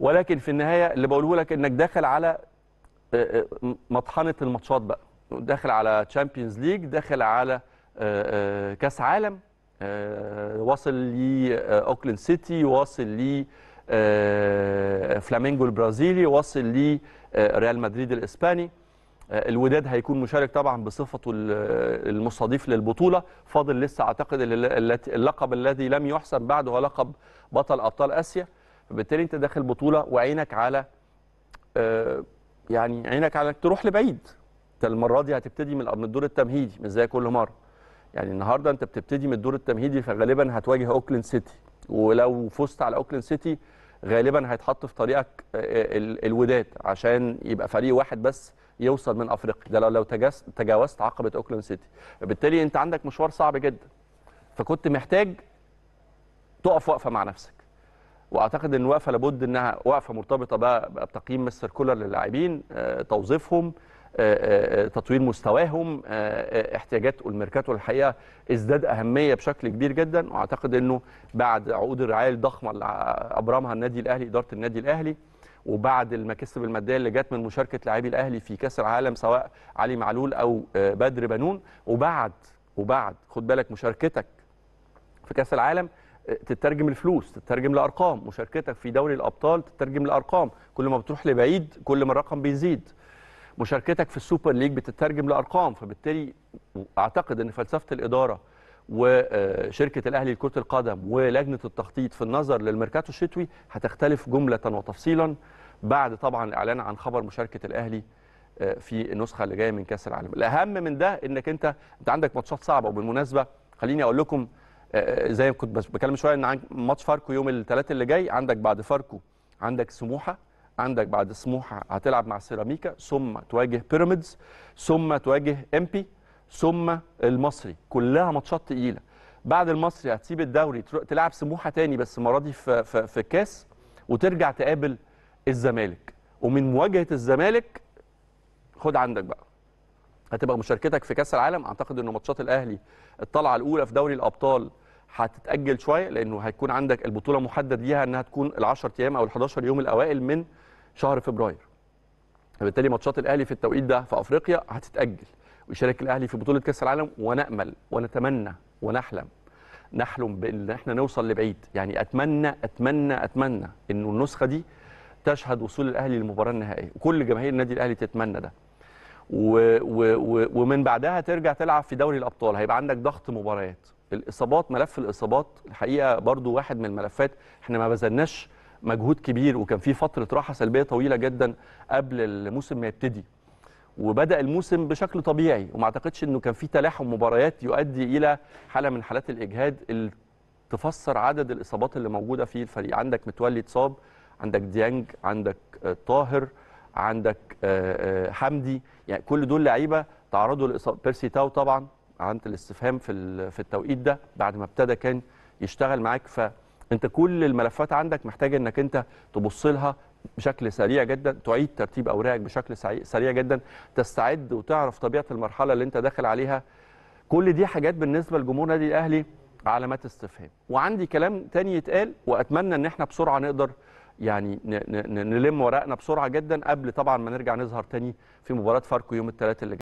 ولكن في النهايه اللي بقوله لك انك داخل على آه، آه، مطحنه الماتشات بقى داخل على تشامبيونز ليج داخل على آه، كاس عالم واصل لاوكلاند سيتي واصل لي فلامينجو البرازيلي واصل لي ريال مدريد الاسباني الوداد هيكون مشارك طبعا بصفته المستضيف للبطوله فاضل لسه اعتقد اللقب الذي لم يحسم بعد هو لقب بطل ابطال اسيا فبالتالي انت داخل بطوله وعينك على آه، يعني عينك على انك تروح لبعيد انت المره دي هتبتدي من الدور التمهيدي مش زي كل مره يعني النهارده انت بتبتدي من الدور التمهيدي فغالبا هتواجه اوكلاند سيتي ولو فزت على اوكلاند سيتي غالبا هيتحط في طريقك آه، آه، الوداد عشان يبقى فريق واحد بس يوصل من افريقيا ده لو لو تجاوزت عقبه اوكلاند سيتي بالتالي انت عندك مشوار صعب جدا فكنت محتاج تقف وقفه مع نفسك واعتقد ان الوقفه لابد انها وقفه مرتبطه بقى بتقييم مستر كولر للاعبين آه، توظيفهم آه، آه، تطوير مستواهم احتياجات الميركاتو الحقيقه ازداد اهميه بشكل كبير جدا واعتقد انه بعد عقود الرعايه الضخمه اللي ابرمها النادي الاهلي اداره النادي الاهلي وبعد المكاسب الماديه اللي جت من مشاركه لاعبي الاهلي في كاس العالم سواء علي معلول او بدر بنون وبعد وبعد خد بالك مشاركتك في كاس العالم تترجم الفلوس تترجم لارقام مشاركتك في دوري الابطال تترجم لارقام كل ما بتروح لبعيد كل ما الرقم بيزيد مشاركتك في السوبر ليج بتترجم لارقام فبالتالي اعتقد ان فلسفه الاداره وشركه الاهلي لكره القدم ولجنه التخطيط في النظر للميركاتو الشتوي هتختلف جمله وتفصيلا بعد طبعا الاعلان عن خبر مشاركه الاهلي آه، في النسخه اللي جايه من كاس العالم الاهم من ده انك انت انت عندك ماتشات صعبه وبالمناسبه خليني اقول لكم آه، زي ما كنت بكلم شويه ان ماتش فاركو يوم الثلاث اللي جاي عندك بعد فاركو عندك سموحه عندك بعد سموحه هتلعب مع سيراميكا ثم تواجه بيراميدز ثم تواجه امبي ثم المصري كلها ماتشات تقيله بعد المصري هتسيب الدوري تلعب سموحه تاني بس المره دي في, في, في الكاس وترجع تقابل الزمالك ومن مواجهه الزمالك خد عندك بقى هتبقى مشاركتك في كاس العالم اعتقد ان ماتشات الاهلي الطلعه الاولى في دوري الابطال هتتاجل شويه لانه هيكون عندك البطوله محدد ليها انها تكون ال10 ايام او ال11 يوم الاوائل من شهر فبراير فبالتالي ماتشات الاهلي في التوقيت ده في افريقيا هتتاجل ويشارك الاهلي في بطوله كاس العالم ونامل ونتمنى ونحلم نحلم بان احنا نوصل لبعيد يعني اتمنى اتمنى اتمنى انه النسخه دي تشهد وصول الاهلي للمباراه النهائيه وكل جماهير النادي الاهلي تتمنى ده و و و ومن بعدها ترجع تلعب في دوري الابطال هيبقى عندك ضغط مباريات الاصابات ملف الاصابات الحقيقه برضو واحد من الملفات احنا ما بذلناش مجهود كبير وكان في فتره راحه سلبيه طويله جدا قبل الموسم ما يبتدي وبدا الموسم بشكل طبيعي وما اعتقدش انه كان في تلاحم مباريات يؤدي الى حاله من حالات الاجهاد اللي تفسر عدد الاصابات اللي موجوده في الفريق عندك متولي اتصاب عندك ديانج عندك آه، طاهر عندك آه، آه، حمدي يعني كل دول لعيبه تعرضوا لاصابه بيرسي تاو طبعا علامه الاستفهام في في التوقيت ده بعد ما ابتدى كان يشتغل معاك فانت كل الملفات عندك محتاج انك انت تبص لها بشكل سريع جدا تعيد ترتيب اوراقك بشكل سريع جدا تستعد وتعرف طبيعه المرحله اللي انت داخل عليها كل دي حاجات بالنسبه لجمهور النادي الاهلي علامات استفهام وعندي كلام تاني يتقال واتمنى ان احنا بسرعه نقدر يعني نلم ورقنا بسرعه جدا قبل طبعا ما نرجع نظهر تاني في مباراه فاركو يوم الثلاثاء اللي جاي